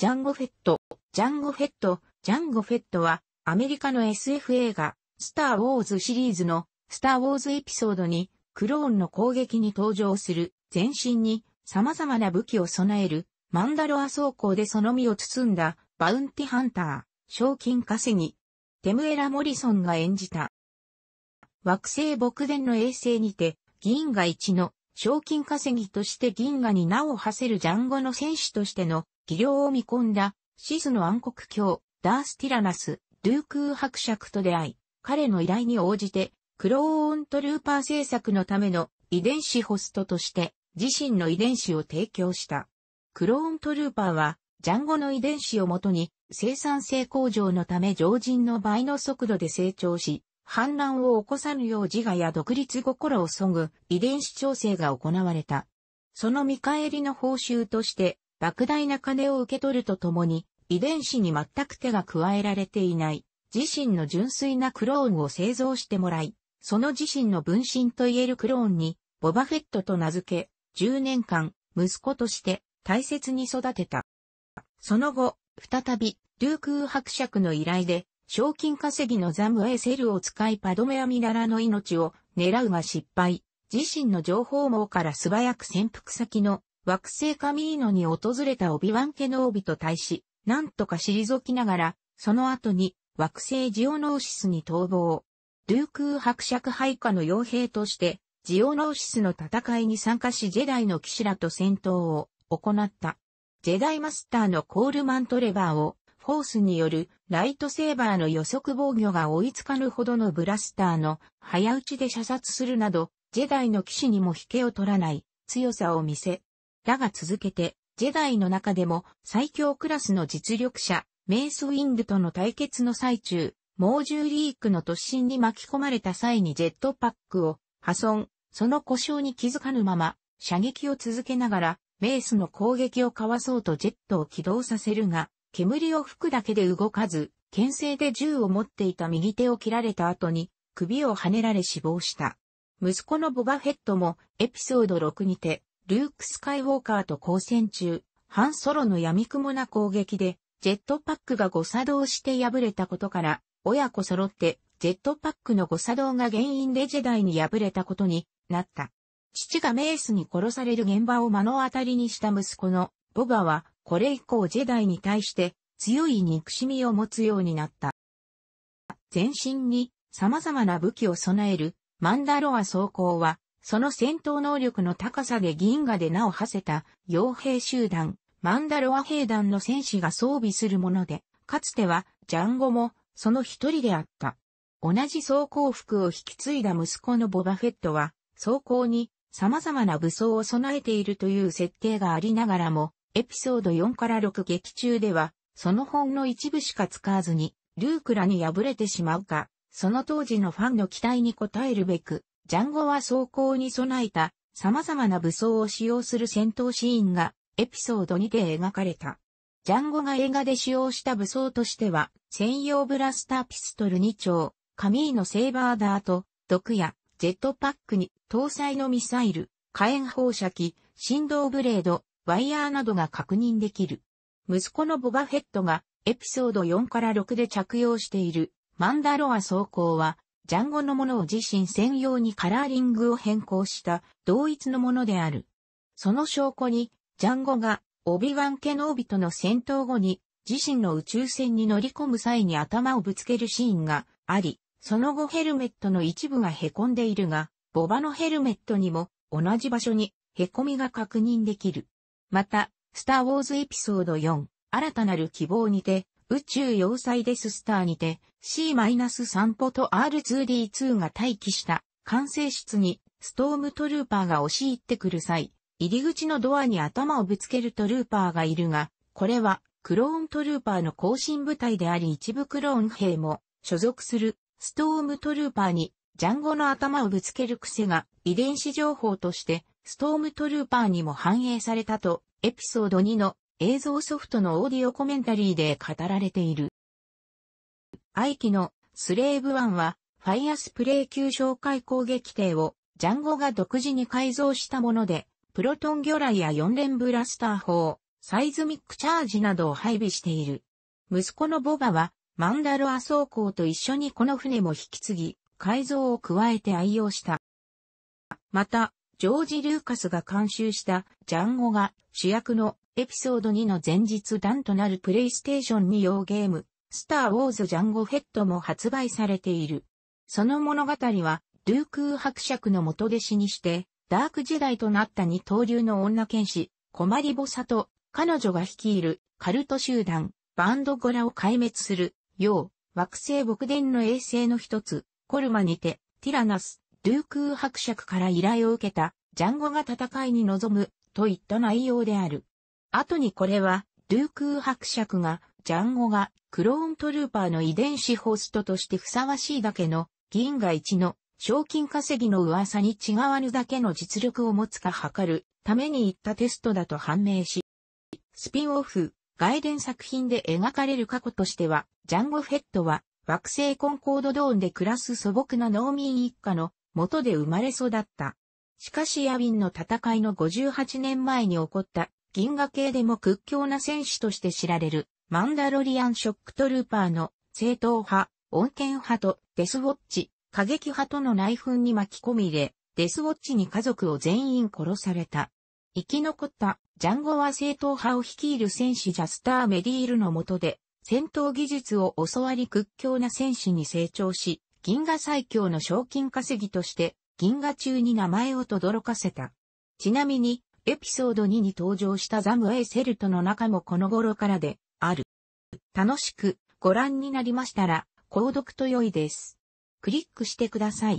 ジャンゴ・フェット。ジャンゴ・フェット。ジャンゴ・フェットは、アメリカの SF 映画、スター・ウォーズシリーズの、スター・ウォーズエピソードに、クローンの攻撃に登場する、全身に、様々な武器を備える、マンダロア装甲でその身を包んだ、バウンティハンター、賞金稼ぎ、テムエラ・モリソンが演じた。惑星牧伝の衛星にて、銀河一の賞金稼ぎとして銀河に名を馳せるジャンゴの戦士としての技量を見込んだ、シスの暗黒教、ダースティラナス、ルークー伯爵と出会い、彼の依頼に応じて、クローントルーパー制作のための遺伝子ホストとして自身の遺伝子を提供した。クローントルーパーはジャンゴの遺伝子をもとに生産性向上のため常人の倍の速度で成長し、反乱を起こさぬよう自我や独立心を削ぐ遺伝子調整が行われた。その見返りの報酬として莫大な金を受け取るとともに、遺伝子に全く手が加えられていない、自身の純粋なクローンを製造してもらい、その自身の分身といえるクローンに、ボバフェットと名付け、10年間、息子として大切に育てた。その後、再び、ルークー伯爵の依頼で、賞金稼ぎのザムエセルを使いパドメアミララの命を狙うが失敗。自身の情報網から素早く潜伏先の惑星カミーノに訪れたオビワン家の帯と対し、なんとか退きながら、その後に惑星ジオノーシスに逃亡。ゥークー伯爵配下の傭兵として、ジオノーシスの戦いに参加しジェダイの騎士らと戦闘を行った。ジェダイマスターのコールマントレバーを、フォースによるライトセーバーの予測防御が追いつかぬほどのブラスターの早打ちで射殺するなど、ジェダイの騎士にも引けを取らない強さを見せ、だが続けて、ジェダイの中でも最強クラスの実力者、メイスウィングとの対決の最中、猛獣リークの突進に巻き込まれた際にジェットパックを破損、その故障に気づかぬまま、射撃を続けながら、メイスの攻撃をかわそうとジェットを起動させるが、煙を吹くだけで動かず、牽制で銃を持っていた右手を切られた後に、首をはねられ死亡した。息子のボバヘッドもエピソード6にてルーク・スカイウォーカーと交戦中、ハンソロの闇雲な攻撃で、ジェットパックが誤作動して敗れたことから、親子揃って、ジェットパックの誤作動が原因でジェダイに敗れたことになった。父がメースに殺される現場を目の当たりにした息子のボバは、これ以降ジェダイに対して強い憎しみを持つようになった。全身に様々な武器を備えるマンダロア装甲はその戦闘能力の高さで銀河で名を馳せた傭兵集団、マンダロア兵団の戦士が装備するもので、かつてはジャンゴもその一人であった。同じ装甲服を引き継いだ息子のボバフェットは、装甲に様々な武装を備えているという設定がありながらも、エピソード4から6劇中では、その本の一部しか使わずに、ルークらに敗れてしまうか、その当時のファンの期待に応えるべく、ジャンゴは走行に備えた様々な武装を使用する戦闘シーンがエピソードにて描かれた。ジャンゴが映画で使用した武装としては、専用ブラスターピストル2丁、カミーノセーバーダーと、毒や、ジェットパックに、搭載のミサイル、火炎放射器、振動ブレード、ワイヤーなどが確認できる。息子のボバヘッドが、エピソード4から6で着用している、マンダロア装甲は、ジャンゴのものを自身専用にカラーリングを変更した同一のものである。その証拠に、ジャンゴがオビワン・ケノービとの戦闘後に自身の宇宙船に乗り込む際に頭をぶつけるシーンがあり、その後ヘルメットの一部が凹んでいるが、ボバのヘルメットにも同じ場所に凹みが確認できる。また、スター・ウォーズエピソード4、新たなる希望にて、宇宙要塞デススターにて C-3 ポと R2D2 が待機した管制室にストームトルーパーが押し入ってくる際、入り口のドアに頭をぶつけるトルーパーがいるが、これはクローントルーパーの後進部隊であり一部クローン兵も所属するストームトルーパーにジャンゴの頭をぶつける癖が遺伝子情報としてストームトルーパーにも反映されたとエピソード2の映像ソフトのオーディオコメンタリーで語られている。愛機のスレーブ1は、ファイアスプレイ級紹介攻撃艇を、ジャンゴが独自に改造したもので、プロトン魚雷や4連ブラスター砲、サイズミックチャージなどを配備している。息子のボバは、マンダロア装甲と一緒にこの船も引き継ぎ、改造を加えて愛用した。また、ジョージ・ルーカスが監修したジャンゴが主役のエピソード2の前日弾となるプレイステーション2用ゲーム、スター・ウォーズ・ジャンゴ・ヘッドも発売されている。その物語は、ドゥーク・ー伯爵の元弟子にして、ダーク時代となった二刀流の女剣士、コマリボサと、彼女が率いるカルト集団、バンドゴラを壊滅する、よう、惑星牧伝の衛星の一つ、コルマにて、ティラナス、ドゥークー伯爵から依頼を受けた、ジャンゴが戦いに臨む、といった内容である。後にこれは、ルークー伯爵が、ジャンゴが、クローントルーパーの遺伝子ホストとしてふさわしいだけの、銀河一の、賞金稼ぎの噂に違わぬだけの実力を持つか測る、ために行ったテストだと判明し、スピンオフ、外伝作品で描かれる過去としては、ジャンゴ・フェットは、惑星コンコードドーンで暮らす素朴な農民一家の元で生まれ育った。しかしヤビンの戦いの58年前に起こった銀河系でも屈強な戦士として知られる、マンダロリアンショックトルーパーの正統派、恩恵派とデスウォッチ、過激派との内紛に巻き込み入れ、デスウォッチに家族を全員殺された。生き残ったジャンゴは正統派を率いる戦士ジャスター・メディールの下で、戦闘技術を教わり屈強な戦士に成長し、銀河最強の賞金稼ぎとして、銀河中に名前を轟かせた。ちなみに、エピソード2に登場したザムエイセルトの中もこの頃からで、ある。楽しくご覧になりましたら、購読と良いです。クリックしてください。